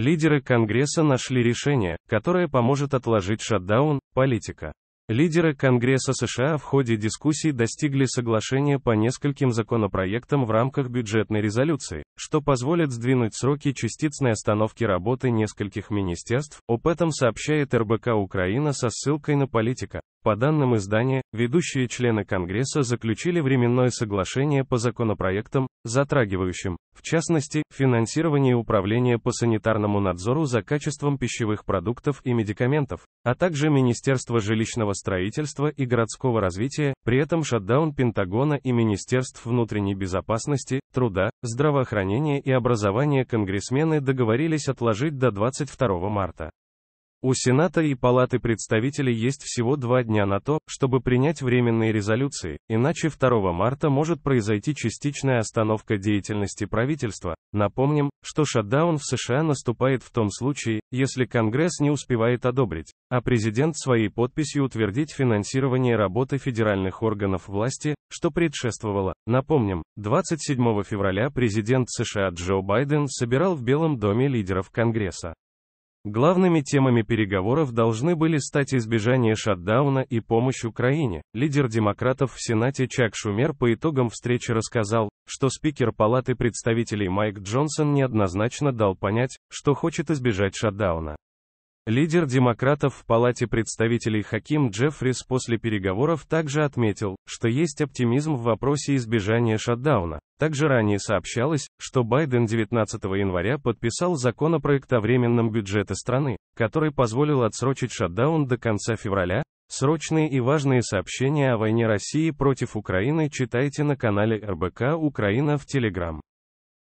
Лидеры Конгресса нашли решение, которое поможет отложить шатдаун, политика. Лидеры Конгресса США в ходе дискуссий достигли соглашения по нескольким законопроектам в рамках бюджетной резолюции, что позволит сдвинуть сроки частичной остановки работы нескольких министерств, об этом сообщает РБК Украина со ссылкой на политика. По данным издания, ведущие члены Конгресса заключили временное соглашение по законопроектам, затрагивающим, в частности, финансирование управления по санитарному надзору за качеством пищевых продуктов и медикаментов, а также Министерство жилищного строительства и городского развития, при этом шатдаун Пентагона и Министерств внутренней безопасности, труда, здравоохранения и образования конгрессмены договорились отложить до 22 марта. У Сената и Палаты представителей есть всего два дня на то, чтобы принять временные резолюции, иначе 2 марта может произойти частичная остановка деятельности правительства. Напомним, что шатдаун в США наступает в том случае, если Конгресс не успевает одобрить, а президент своей подписью утвердить финансирование работы федеральных органов власти, что предшествовало. Напомним, 27 февраля президент США Джо Байден собирал в Белом доме лидеров Конгресса. Главными темами переговоров должны были стать избежание шатдауна и помощь Украине. Лидер демократов в Сенате Чак Шумер по итогам встречи рассказал, что спикер Палаты представителей Майк Джонсон неоднозначно дал понять, что хочет избежать шатдауна. Лидер демократов в Палате представителей Хаким Джеффрис после переговоров также отметил, что есть оптимизм в вопросе избежания шатдауна, также ранее сообщалось, что Байден 19 января подписал законопроект о временном бюджете страны, который позволил отсрочить шатдаун до конца февраля. Срочные и важные сообщения о войне России против Украины читайте на канале РБК Украина в Телеграм.